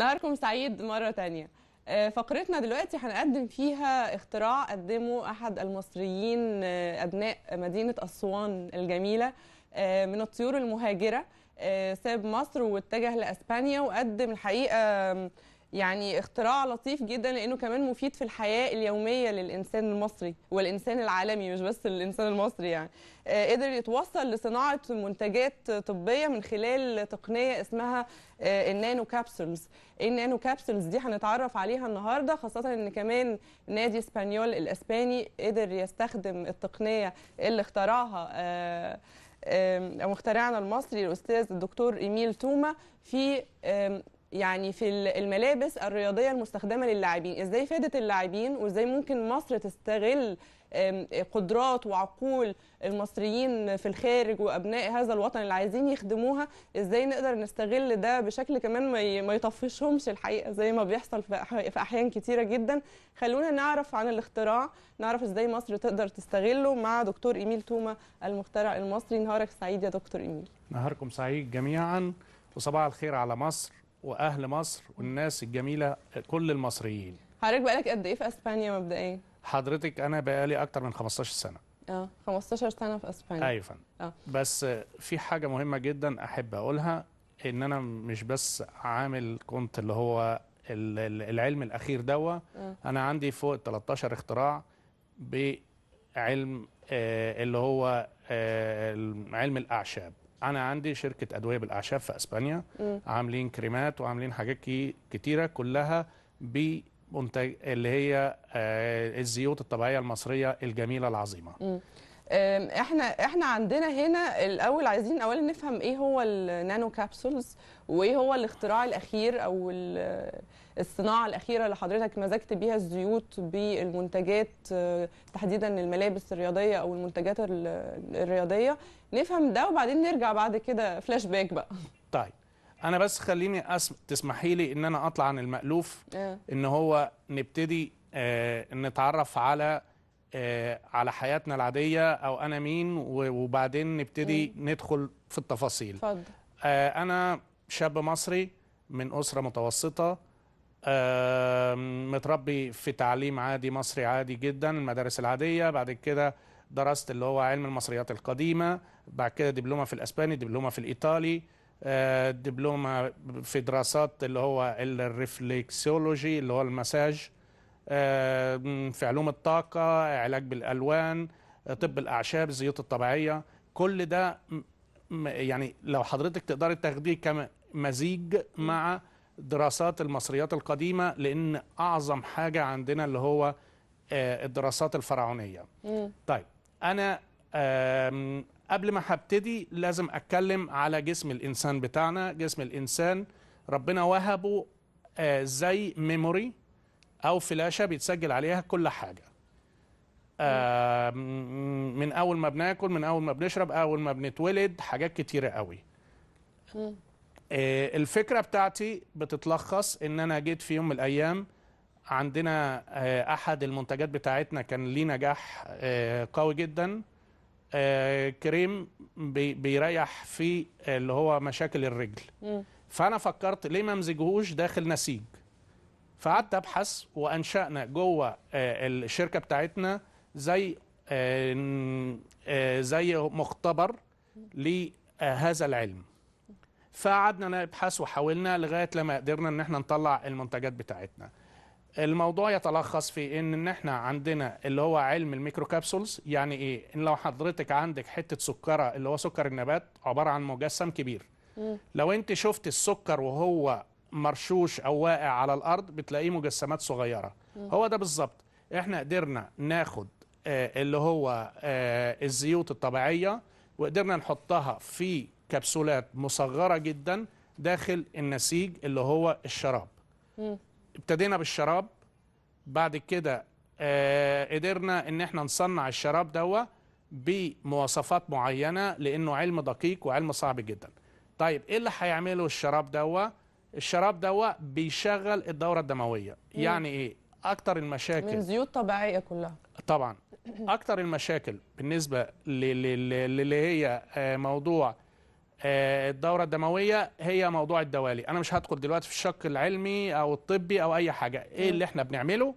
نهاركم سعيد مرة تانية آه، فقرتنا دلوقتي هنقدم فيها اختراع قدمه أحد المصريين آه، أبناء مدينة أسوان الجميلة آه، من الطيور المهاجرة ساب مصر واتجه لأسبانيا وقدم الحقيقة يعني اختراع لطيف جدا لانه كمان مفيد في الحياه اليوميه للانسان المصري والانسان العالمي مش بس للانسان المصري يعني آه قدر يتوصل لصناعه منتجات طبيه من خلال تقنيه اسمها آه النانو كابسولز إيه النانو كابسولز دي هنتعرف عليها النهارده خاصه ان كمان نادي اسبانيول الاسباني قدر يستخدم التقنيه اللي اخترعها آه مخترعنا المصري الاستاذ الدكتور ايميل توما في يعني في الملابس الرياضيه المستخدمه للاعبين ازاي فادت اللاعبين وازاي ممكن مصر تستغل قدرات وعقول المصريين في الخارج وابناء هذا الوطن اللي عايزين يخدموها ازاي نقدر نستغل ده بشكل كمان ما يطفشهمش الحقيقه زي ما بيحصل في احيان كتيره جدا خلونا نعرف عن الاختراع نعرف ازاي مصر تقدر تستغله مع دكتور ايميل توما المخترع المصري نهارك سعيد يا دكتور ايميل نهاركم سعيد جميعا وصباح الخير على مصر واهل مصر والناس الجميله كل المصريين حضرتك بقالك قد ايه في اسبانيا مبدئيا حضرتك انا بقالي اكتر من 15 سنه اه 15 سنه في اسبانيا ايوه اه بس في حاجه مهمه جدا احب اقولها ان انا مش بس عامل كنت اللي هو العلم الاخير دوا آه. انا عندي فوق 13 اختراع بعلم آه، اللي هو آه، علم الاعشاب انا عندي شركه ادويه بالاعشاب في اسبانيا مم. عاملين كريمات وعاملين حاجات كتيره كلها بمنتج اللي هي آه، الزيوت الطبيعيه المصريه الجميله العظيمه مم. احنا احنا عندنا هنا الاول عايزين اولا نفهم ايه هو النانو كابسولز وايه هو الاختراع الاخير او الصناعه الاخيره اللي حضرتك مزجت بيها الزيوت بالمنتجات آه، تحديدا الملابس الرياضيه او المنتجات الرياضيه نفهم ده وبعدين نرجع بعد كده فلاش باك بقى طيب انا بس خليني أسم... تسمحي لي ان انا اطلع عن المالوف آه. ان هو نبتدي آه نتعرف على آه، على حياتنا العاديه او انا مين وبعدين نبتدي ندخل في التفاصيل اتفضل آه، انا شاب مصري من اسره متوسطه آه، متربي في تعليم عادي مصري عادي جدا المدارس العاديه بعد كده درست اللي هو علم المصريات القديمه بعد كده دبلومه في الاسباني دبلومه في الايطالي دبلومه في دراسات اللي هو الريفلكسيولوجي اللي هو المساج آه، في علوم الطاقة علاج بالألوان طب الأعشاب الزيوت الطبيعية كل ده يعني لو حضرتك تقدري تاخديه كمزيج مع دراسات المصريات القديمة لأن أعظم حاجة عندنا اللي هو آه، الدراسات الفرعونية طيب أنا قبل ما هبتدي لازم أتكلم على جسم الإنسان بتاعنا جسم الإنسان ربنا وهبه آه، زي ميموري او فلاشه بيتسجل عليها كل حاجه آه، من اول ما بناكل من اول ما بنشرب اول ما بنتولد حاجات كتيره قوي آه، الفكره بتاعتي بتتلخص ان انا جيت في يوم من الايام عندنا آه، احد المنتجات بتاعتنا كان ليه نجاح قوي جدا كريم بيريح في اللي هو مشاكل الرجل فانا فكرت ليه ما امزجهوش داخل نسيج فقعدت ابحث وانشانا جوه آه، الشركه بتاعتنا زي آه، آه، زي مختبر لهذا العلم فقعدنا نبحث وحاولنا لغايه لما قدرنا ان احنا نطلع المنتجات بتاعتنا الموضوع يتلخص في ان ان احنا عندنا اللي هو علم الميكرو كابسولز يعني ايه ان لو حضرتك عندك حته سكره اللي هو سكر النبات عباره عن مجسم كبير لو انت شفت السكر وهو مرشوش او واقع على الارض بتلاقيه مجسمات صغيره هو ده بالظبط احنا قدرنا ناخد آه، اللي هو آه، الزيوت الطبيعيه وقدرنا نحطها في كبسولات مصغره جدا داخل النسيج اللي هو الشراب ابتدينا بالشراب بعد كده آه، قدرنا ان احنا نصنع الشراب دوا بمواصفات معينه لانه علم دقيق وعلم صعب جدا طيب ايه اللي هيعمله الشراب دوت الشراب ده بيشغل الدوره الدمويه يعني ايه اكتر المشاكل من زيوت طبيعيه كلها طبعا اكتر المشاكل بالنسبه للي هي آه، موضوع آه، الدوره الدمويه هي موضوع الدوالي انا مش هدخل دلوقتي في الشق العلمي او الطبي او اي حاجه ايه اللي احنا بنعمله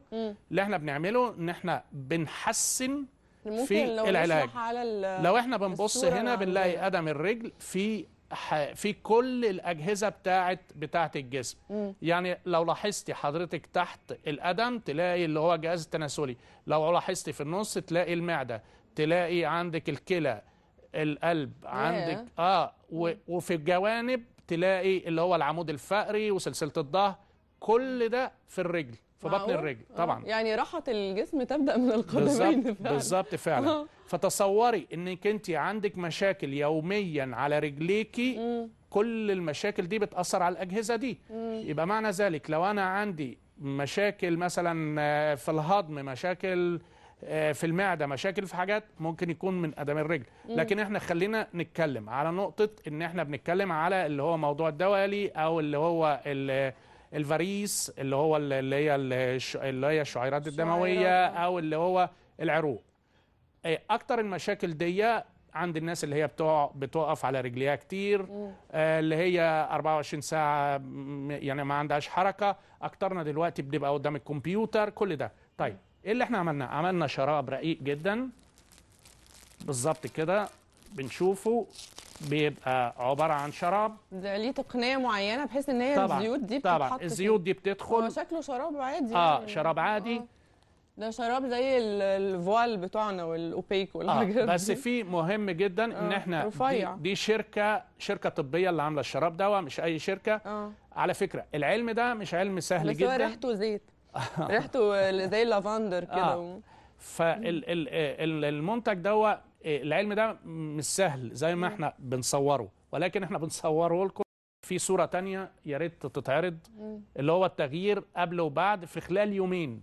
اللي احنا بنعمله ان احنا بنحسن في العلاج على لو احنا بنبص هنا بنلاقي قدم الرجل في في كل الاجهزه بتاعه بتاعه الجسم م. يعني لو لاحظتي حضرتك تحت القدم تلاقي اللي هو الجهاز التناسلي لو لاحظتي في النص تلاقي المعده تلاقي عندك الكلى القلب عندك اه وفي الجوانب تلاقي اللي هو العمود الفقري وسلسله الظهر كل ده في الرجل في بطن الرجل آه. طبعا يعني راحه الجسم تبدا من القدمين بالظبط فعلا, فعلا. آه. فتصوري انك انت عندك مشاكل يوميا على رجليكي كل المشاكل دي بتاثر على الاجهزه دي مم. يبقى معنى ذلك لو انا عندي مشاكل مثلا آه، في الهضم مشاكل في المعدة مشاكل في حاجات ممكن يكون من أدم الرجل لكن احنا خلينا نتكلم على نقطة ان احنا بنتكلم على اللي هو موضوع الدوالي او اللي هو اللي الفاريس اللي هو اللي هي اللي هي الشعيرات الدمويه او اللي هو العروق إيه، اكتر المشاكل دي عند الناس اللي هي بتوع بتقف على رجليها كتير آه، اللي هي 24 ساعه يعني ما عندهاش حركه اكترنا دلوقتي بنبقى قدام الكمبيوتر كل ده طيب ايه اللي احنا عملناه عملنا شراب رقيق جدا بالظبط كده بنشوفه بيبقى عباره عن شراب ده ليه تقنيه معينه بحيث ان هي طبعا الزيوت دي بتتحط طبعا الزيوت دي بتدخل هو شكله شراب عادي اه يعني. شراب عادي آه. ده شراب زي الفوال بتوعنا والاوبيك آه، والحاجات آه بس في مهم جدا ان آه، احنا دي, دي شركه شركه طبيه اللي عامله الشراب ده مش اي شركه آه. على فكره العلم ده مش علم سهل بس جدا بس ريحته زيت ريحته زي اللافندر كده آه. فالمنتج دوت إيه، العلم ده مش سهل زي ما احنا بنصوره ولكن احنا بنصوره لكم في صورة تانية يا ريت تتعرض اللي هو التغيير قبل وبعد في خلال يومين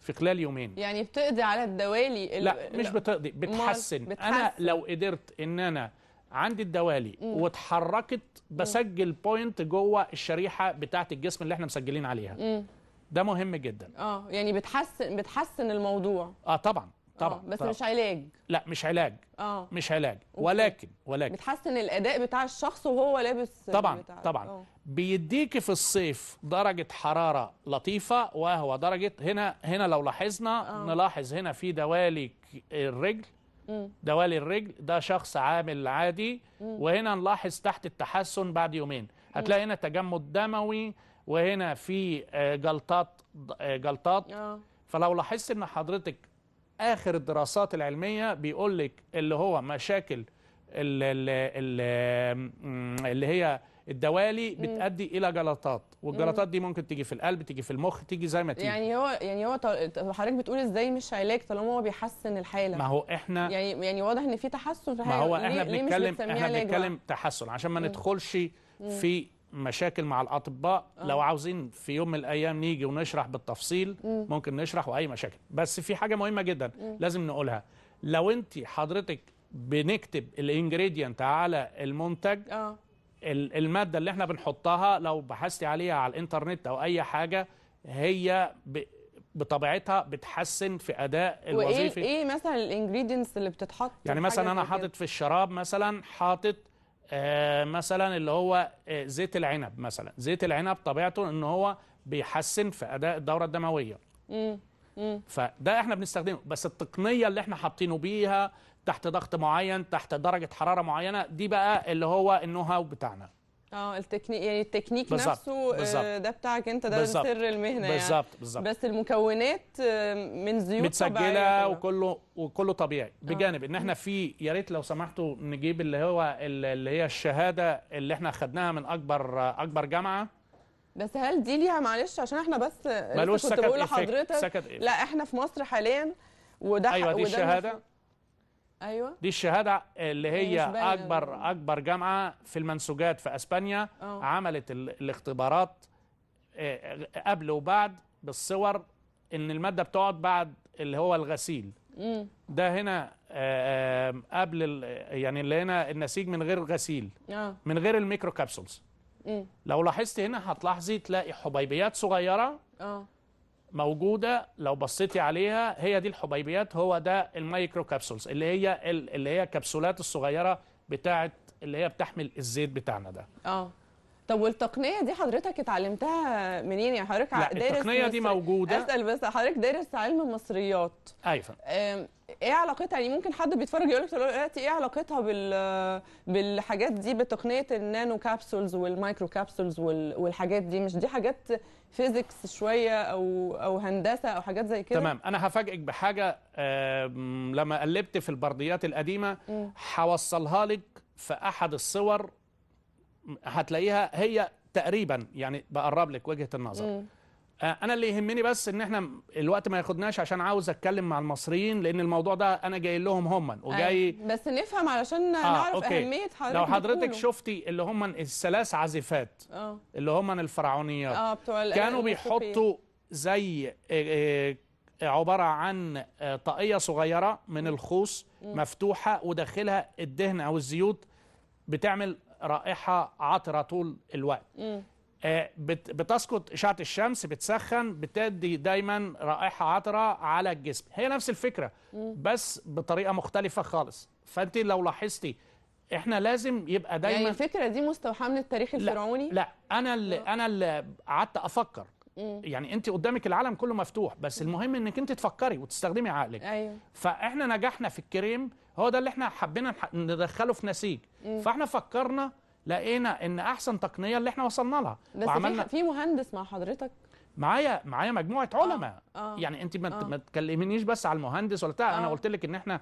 في خلال يومين يعني بتقضي على الدوالي لا مش بتقضي بتحسن. بتحسن انا لو قدرت ان انا عندي الدوالي مم. واتحركت بسجل مم. بوينت جوه الشريحه بتاعه الجسم اللي احنا مسجلين عليها مم. ده مهم جدا اه يعني بتحسن بتحسن الموضوع اه طبعا طبعا آه، بس طبعًا. مش علاج لا مش علاج اه مش علاج ولكن ولكن بتحسن الاداء بتاع الشخص وهو لابس طبعا بتاع. طبعا آه. بيديكي في الصيف درجه حراره لطيفه وهو درجه هنا هنا لو لاحظنا أوه. نلاحظ هنا في دوالي الرجل دوالي الرجل ده شخص عامل عادي وهنا نلاحظ تحت التحسن بعد يومين هتلاقي هنا تجمد دموي وهنا في آه، جلطات جلطات فلو لاحظت ان حضرتك اخر الدراسات العلميه بيقول لك اللي هو مشاكل اللي, اللي هي الدوالي بتؤدي الى جلطات والجلطات دي ممكن تيجي في القلب تيجي في المخ تيجي زي ما تيجي يعني هو يعني هو حضرتك بتقول ازاي مش علاج طالما هو بيحسن الحاله ما هو احنا يعني يعني واضح ان في تحسن في الحاله ما هو احنا بنتكلم احنا بنتكلم تحسن عشان ما ندخلش في مشاكل مع الاطباء آه. لو عاوزين في يوم من الايام نيجي ونشرح بالتفصيل مم. ممكن نشرح واي مشاكل بس في حاجه مهمه جدا مم. لازم نقولها لو انت حضرتك بنكتب الانجريدينت على المنتج آه. الماده اللي احنا بنحطها لو بحثتي عليها على الانترنت او اي حاجه هي ب... بطبيعتها بتحسن في اداء الوظيفي وايه ايه مثلا الانجريدينتس اللي بتتحط يعني مثلا انا حاطط في الشراب مثلا حاطط آه، مثلا اللي هو آه، زيت العنب مثلا زيت العنب طبيعته ان هو بيحسن في اداء الدوره الدمويه فده احنا بنستخدمه بس التقنيه اللي احنا حاطينه بيها تحت ضغط معين تحت درجه حراره معينه دي بقى اللي هو النو هاو بتاعنا اه التكنيك يعني التكنيك بالزبط. نفسه آه، بالزبط. ده بتاعك انت ده بالزبط. سر المهنه بالزبط. يعني بالزبط. بس المكونات آه، من زيوت متسجله وكله وكله طبيعي آه. بجانب آه. ان احنا في يا ريت لو سمحتوا نجيب اللي هو اللي هي الشهاده اللي احنا خدناها من اكبر اكبر جامعه بس هل دي ليها معلش عشان احنا بس ملوش كنت بقول لحضرتك لا احنا في مصر حاليا وده ايوه دي وده الشهاده ايوه دي الشهاده اللي هي اكبر اكبر جامعه في المنسوجات في اسبانيا أوه. عملت الاختبارات آه، آه، قبل وبعد بالصور ان الماده بتقعد بعد اللي هو الغسيل مم. ده هنا آه، قبل يعني اللي هنا النسيج من غير غسيل أوه. من غير الميكرو كابسولز مم. لو لاحظت هنا هتلاحظي تلاقي حبيبيات صغيره اه موجوده لو بصيتي عليها هي دي الحبيبيات هو ده المايكرو كابسولز اللي هي اللي هي الكبسولات الصغيره بتاعت اللي هي بتحمل الزيت بتاعنا ده اه طب والتقنيه دي حضرتك اتعلمتها منين يعني حضرتك لا دارس التقنيه دي موجوده اسال بس حضرتك دارس علم مصريات ايوه ايه علاقتها يعني ممكن حد بيتفرج يقول لك دلوقتي ايه علاقتها بال بالحاجات دي بتقنيه النانو كابسولز والمايكرو كابسولز والحاجات دي مش دي حاجات فيزيكس شويه او او هندسه او حاجات زي كده تمام انا هفاجئك بحاجه لما قلبت في البرديات القديمه هوصلها لك في احد الصور هتلاقيها هي تقريبا يعني بقرب لك وجهه النظر آه، انا اللي يهمني بس ان احنا الوقت ما ياخدناش عشان عاوز اتكلم مع المصريين لان الموضوع ده انا جاي لهم هم وجاي آه بس نفهم علشان آه، نعرف آه، أوكي. اهميه حضرتك لو حضرتك بتقوله. شفتي اللي هم الثلاث عازفات آه. اللي هم الفرعونيات آه بتوع كانوا بيحطوا زي آه، عباره عن طاقيه صغيره من الخوص مفتوحه وداخلها الدهن او الزيوت بتعمل رائحه عطره طول الوقت آه، بتسقط اشعه الشمس بتسخن بتدي دايما رائحه عطره على الجسم هي نفس الفكره بس بطريقه مختلفه خالص فانت لو لاحظتي احنا لازم يبقى يعني دايما يعني الفكره دي مستوحاه من التاريخ الفرعوني لا, لا انا اللي آه. انا اللي قعدت افكر يعني انت قدامك العالم كله مفتوح بس المهم انك انت تفكري وتستخدمي عقلك أيوه. فاحنا نجحنا في الكريم هو ده اللي احنا حبينا ندخله في نسيج فاحنا فكرنا لقينا ان احسن تقنيه اللي احنا وصلنا لها بس وعملنا في مهندس مع حضرتك معايا معايا مجموعه آه. علماء آه. آه. يعني انت ما آه. تكلمنيش بس على المهندس ولا بتاع آه. انا قلت لك ان احنا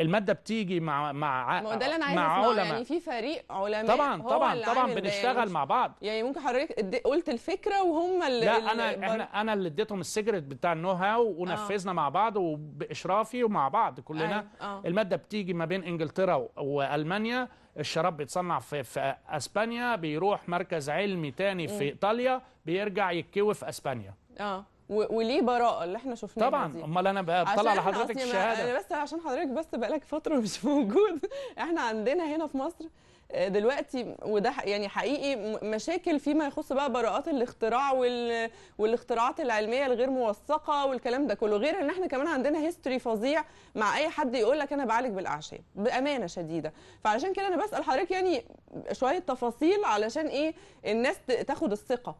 الماده بتيجي مع مع ما ده اللي انا عايز مع علماء يعني في فريق علماء طبعا هو طبعا اللي طبعا بنشتغل مع بعض يعني ممكن حضرتك قلت الفكره وهم اللي لا انا اللي انا اللي اديتهم السيجرت بتاع النو هاو ونفذنا آه. مع بعض وباشرافي ومع بعض كلنا آه. آه. الماده بتيجي ما بين انجلترا والمانيا الشراب بيتصنع في, في اسبانيا بيروح مركز علمي تاني في م. ايطاليا بيرجع يتكوي في اسبانيا اه وليه براءه اللي احنا شفناها طبعا امال انا بطلع لحضرتك الشهاده انا بس عشان حضرتك بس بقالك فتره مش موجود احنا عندنا هنا في مصر آه، دلوقتي وده يعني حقيقي مشاكل فيما يخص بقى براءات الاختراع وال... والاختراعات العلميه الغير موثقه والكلام ده كله غير ان احنا كمان عندنا هيستوري فظيع مع اي حد يقول لك انا بعالج بالاعشاب بامانه شديده فعلشان كده انا بسال حضرتك يعني شويه تفاصيل علشان ايه الناس تاخد الثقه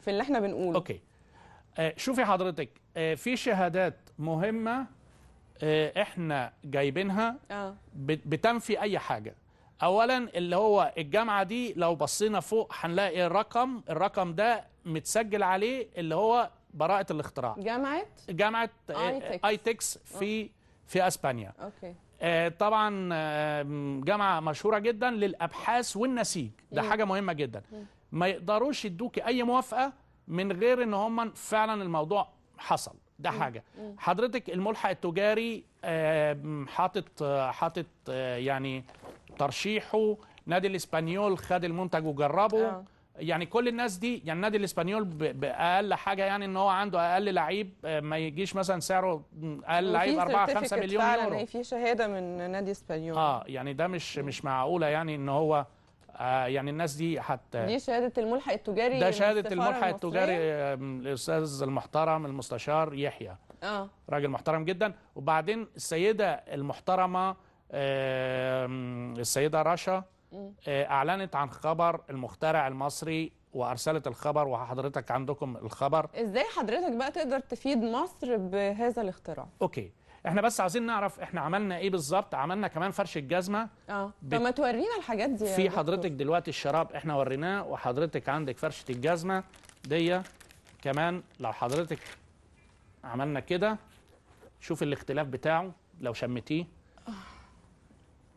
في اللي احنا بنقوله اوكي آه، شوفي حضرتك آه، في شهادات مهمه آه، احنا جايبينها بتنفي اي حاجه اولا اللي هو الجامعه دي لو بصينا فوق هنلاقي الرقم الرقم ده متسجل عليه اللي هو براءه الاختراع جامعه جامعه اي تكس في في اسبانيا اوكي طبعا جامعه مشهوره جدا للابحاث والنسيج ده حاجه مهمه جدا ما يقدروش يدوكي اي موافقه من غير ان هم فعلا الموضوع حصل ده حاجه حضرتك الملحق التجاري حاطط حاطط آه، يعني ترشيحه نادي الاسبانيول خد المنتج وجربه آه. يعني كل الناس دي يعني نادي الاسبانيول باقل حاجه يعني ان هو عنده اقل لعيب آه، ما يجيش مثلا سعره اقل لعيب 4 5 مليون يورو في شهاده من نادي اسبانيول اه يعني ده مش مش معقوله يعني ان هو آه، يعني الناس دي حتى دي شهاده الملحق التجاري ده شهاده الملحق التجاري الاستاذ المحترم المستشار يحيى اه راجل محترم جدا وبعدين السيده المحترمه السيده رشا آه، اعلنت عن خبر المخترع المصري وارسلت الخبر وحضرتك عندكم الخبر ازاي حضرتك بقى تقدر تفيد مصر بهذا الاختراع اوكي احنا بس عايزين نعرف احنا عملنا ايه بالظبط عملنا كمان فرش الجزمه اه طب ما تورينا الحاجات دي في حضرتك دلوقتي الشراب احنا وريناه وحضرتك عندك فرشه الجزمه دي كمان لو حضرتك عملنا كده شوف الاختلاف بتاعه لو شمتيه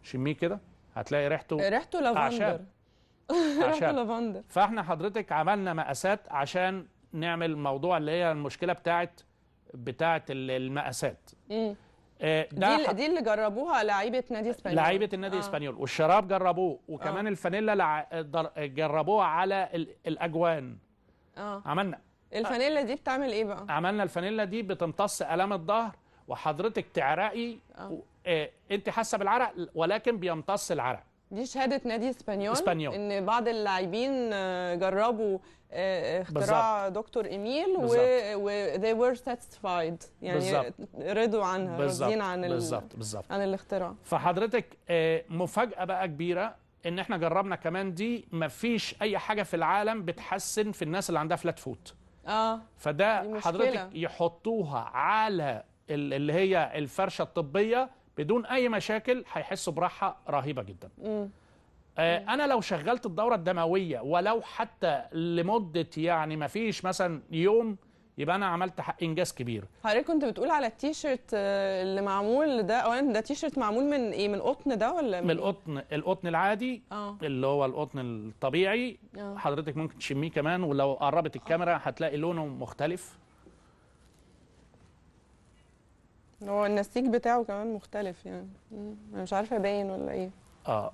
شميه كده هتلاقي ريحته ريحته لافندر ريحته لافندر فاحنا حضرتك عملنا مقاسات عشان نعمل موضوع اللي هي المشكله بتاعت بتاعه المقاسات آه، دي دي, دي اللي جربوها لعيبه نادي اسبانيول لعيبه النادي آه. اسبانيول والشراب جربوه وكمان آه. الفانيلا لع... در... جربوها على ال... الاجوان اه عملنا الفانيلا دي بتعمل ايه بقى عملنا الفانيلا دي بتمتص الام الظهر وحضرتك تعرقي آه. و... آه. انت حاسه بالعرق ولكن بيمتص العرق دي شهاده نادي اسبانيول, اسبانيول. ان بعض اللاعبين آه، جربوا آه، اختراع بالزبط. دكتور ايميل و... و they were satisfied يعني بالزبط. رضوا عنها راضيين عن بالزبط. ال... بالزبط. عن الاختراع فحضرتك آه، مفاجاه بقى كبيره ان احنا جربنا كمان دي مفيش اي حاجه في العالم بتحسن في الناس اللي عندها فلات فوت اه فده حضرتك يحطوها على اللي هي الفرشه الطبيه بدون اي مشاكل هيحسوا براحه رهيبه جدا مم. آه، انا لو شغلت الدوره الدمويه ولو حتى لمده يعني ما فيش مثلا يوم يبقى انا عملت حق انجاز كبير حضرتك كنت بتقول على التيشيرت آه، اللي معمول ده اولا ده تيشيرت معمول من ايه من قطن ده ولا من, من القطن القطن العادي أوه. اللي هو القطن الطبيعي أوه. حضرتك ممكن تشميه كمان ولو قربت الكاميرا هتلاقي لونه مختلف هو النسيج بتاعه كمان مختلف يعني انا مش عارفه باين ولا ايه اه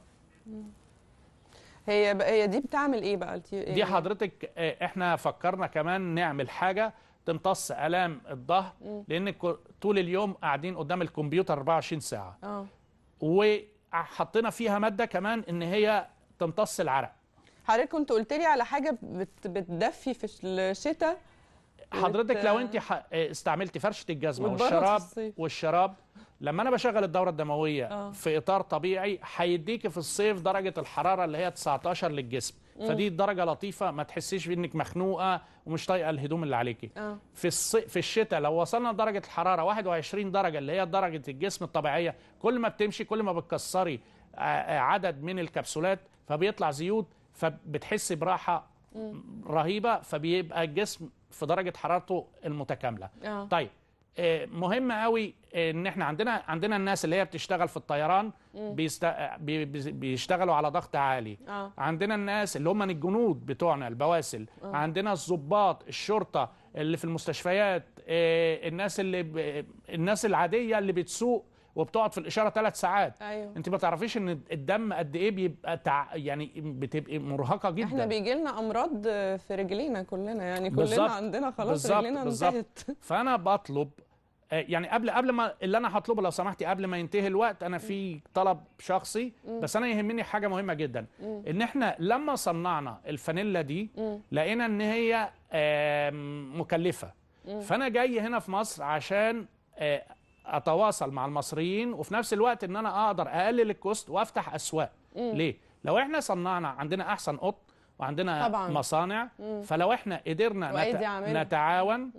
هي بقى هي دي بتعمل ايه بقى إيه؟ دي حضرتك آه، احنا فكرنا كمان نعمل حاجه تمتص الام الظهر لان طول اليوم قاعدين قدام الكمبيوتر 24 ساعه اه وحطينا فيها ماده كمان ان هي تمتص العرق حضرتك كنت قلت لي على حاجه بتدفي في الشتاء حضرتك لو انت آه، استعملتي فرشه الجزمه والشراب والشراب لما انا بشغل الدوره الدمويه أوه. في اطار طبيعي هيديكي في الصيف درجه الحراره اللي هي 19 للجسم مم. فدي درجه لطيفه ما تحسيش بانك مخنوقه ومش طايقه الهدوم اللي عليكي أوه. في الص... في الشتاء لو وصلنا لدرجه الحراره 21 درجه اللي هي درجه الجسم الطبيعيه كل ما بتمشي كل ما بتكسري آه، آه، عدد من الكبسولات فبيطلع زيوت فبتحسي براحه مم. رهيبه فبيبقى الجسم في درجه حرارته المتكامله آه. طيب آه، مهم قوي ان احنا عندنا عندنا الناس اللي هي بتشتغل في الطيران بيست... بي... بيشتغلوا على ضغط عالي آه. عندنا الناس اللي هم الجنود بتوعنا البواسل آه. عندنا الضباط الشرطه اللي في المستشفيات آه، الناس اللي الناس العاديه اللي بتسوق وبتقعد في الاشاره ثلاث ساعات أيوه. انت ما تعرفيش ان الدم قد ايه بيبقى تع... يعني بتبقي مرهقه جدا احنا بيجي لنا امراض في رجلينا كلنا يعني كلنا بالزبط. عندنا خلاص رجلينا انتهت فانا بطلب آه، يعني قبل قبل ما اللي انا هطلبه لو سمحتي قبل ما ينتهي الوقت انا في طلب شخصي بس انا يهمني حاجه مهمه جدا ان احنا لما صنعنا الفانيلا دي لقينا ان هي مكلفه فانا جاي هنا في مصر عشان آه، اتواصل مع المصريين وفي نفس الوقت ان انا اقدر اقلل الكوست وافتح اسواق مم. ليه لو احنا صنعنا عندنا احسن قط وعندنا طبعاً. مصانع مم. فلو احنا قدرنا نت... نتعاون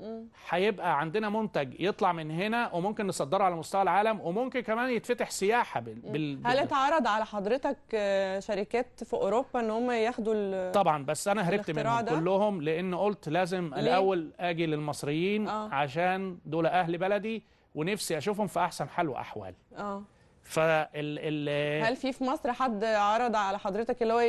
هيبقى عندنا منتج يطلع من هنا وممكن نصدره على مستوى العالم وممكن كمان يتفتح سياحه بال... بال... هل اتعرض على حضرتك آه، شركات في اوروبا ان هم ياخدوا ال... طبعا بس انا هربت منهم ده؟ كلهم لان قلت لازم ليه؟ الاول اجي للمصريين آه. عشان دول اهل بلدي ونفسي اشوفهم في احسن حال واحوال اه فال ال هل في في مصر حد عرض على حضرتك اللي هو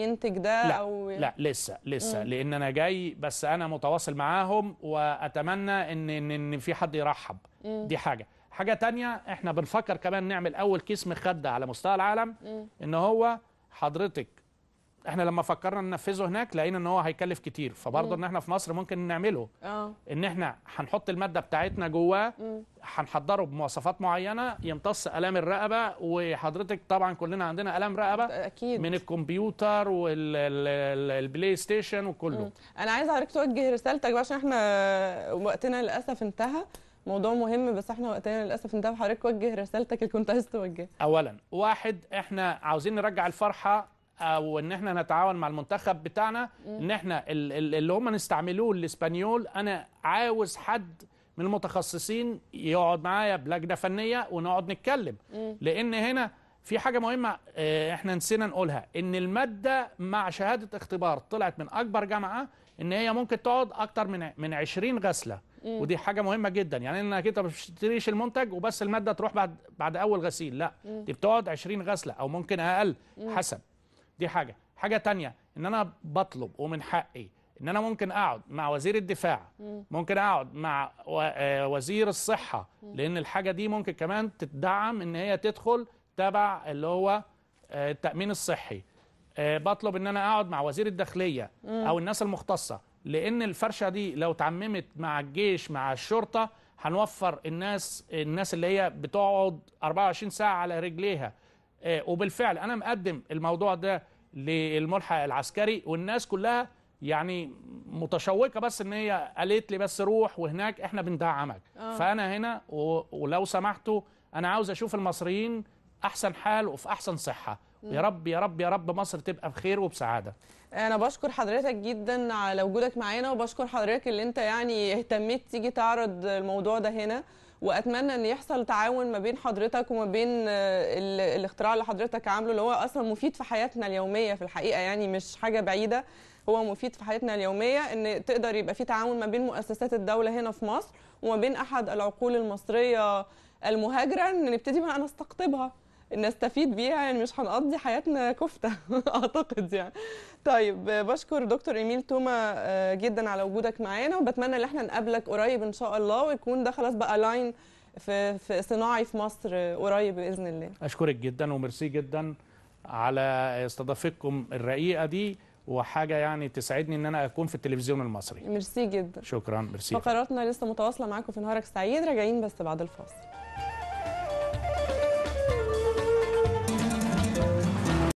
ينتج ده لا او لا لسه لسه مم. لان انا جاي بس انا متواصل معاهم واتمنى ان ان, إن في حد يرحب مم. دي حاجه حاجه تانية احنا بنفكر كمان نعمل اول كيس مخده على مستوى العالم مم. ان هو حضرتك احنا لما فكرنا ننفذه هناك لقينا ان هو هيكلف كتير فبرضه ان احنا في مصر ممكن نعمله أوه. ان احنا هنحط الماده بتاعتنا جواه هنحضره بمواصفات معينه يمتص الام الرقبه وحضرتك طبعا كلنا عندنا الام رقبه اكيد من الكمبيوتر والبلاي ستيشن وكله مم. انا عايز حضرتك توجه رسالتك بقى عشان احنا وقتنا للاسف انتهى موضوع مهم بس احنا وقتنا للاسف انتهى حضرتك وجه رسالتك اللي كنت عايز توجهها اولا واحد احنا عاوزين نرجع الفرحه او ان احنا نتعاون مع المنتخب بتاعنا ان احنا اللي هم نستعملوه الاسبانيول انا عاوز حد من المتخصصين يقعد معايا بلجنه فنيه ونقعد نتكلم لان هنا في حاجه مهمه آه، احنا نسينا نقولها ان الماده مع شهاده اختبار طلعت من اكبر جامعه ان هي ممكن تقعد اكتر من من 20 غسله ودي حاجه مهمه جدا يعني انك انت ما بتشتريش المنتج وبس الماده تروح بعد بعد اول غسيل لا دي بتقعد 20 غسله او ممكن اقل حسب دي حاجه حاجه تانية ان انا بطلب ومن حقي ان انا ممكن اقعد مع وزير الدفاع ممكن اقعد مع آه، وزير الصحه لان الحاجه دي ممكن كمان تدعم ان هي تدخل تبع اللي هو آه، التامين الصحي آه، بطلب ان انا اقعد مع وزير الداخليه او الناس المختصه لان الفرشه دي لو اتعممت مع الجيش مع الشرطه هنوفر الناس الناس اللي هي بتقعد 24 ساعه على رجليها وبالفعل انا مقدم الموضوع ده للملحق العسكري والناس كلها يعني متشوقه بس ان هي قالت لي بس روح وهناك احنا بندعمك آه. فانا هنا ولو سمحتوا انا عاوز اشوف المصريين احسن حال وفي احسن صحه يا رب يا رب يا رب مصر تبقى بخير وبسعاده انا بشكر حضرتك جدا على وجودك معانا وبشكر حضرتك اللي انت يعني اهتميت تيجي تعرض الموضوع ده هنا واتمنى ان يحصل تعاون ما بين حضرتك وما بين آه، الاختراع اللي حضرتك عامله اللي هو اصلا مفيد في حياتنا اليوميه في الحقيقه يعني مش حاجه بعيده هو مفيد في حياتنا اليوميه ان تقدر يبقى في تعاون ما بين مؤسسات الدوله هنا في مصر وما بين احد العقول المصريه المهاجره ان نبتدي بقى نستقطبها نستفيد بيها يعني مش هنقضي حياتنا كفته اعتقد يعني طيب بشكر دكتور ايميل توما آه، جدا على وجودك معانا وبتمنى ان احنا نقابلك قريب ان شاء الله ويكون ده خلاص بقى لاين في في صناعي في مصر قريب باذن الله اشكرك جدا وميرسي جدا على استضافتكم الرقيقه دي وحاجه يعني تسعدني ان انا اكون في التلفزيون المصري ميرسي جدا شكرا ميرسي فقراتنا لسه متواصله معاكم في نهارك سعيد راجعين بس بعد الفاصل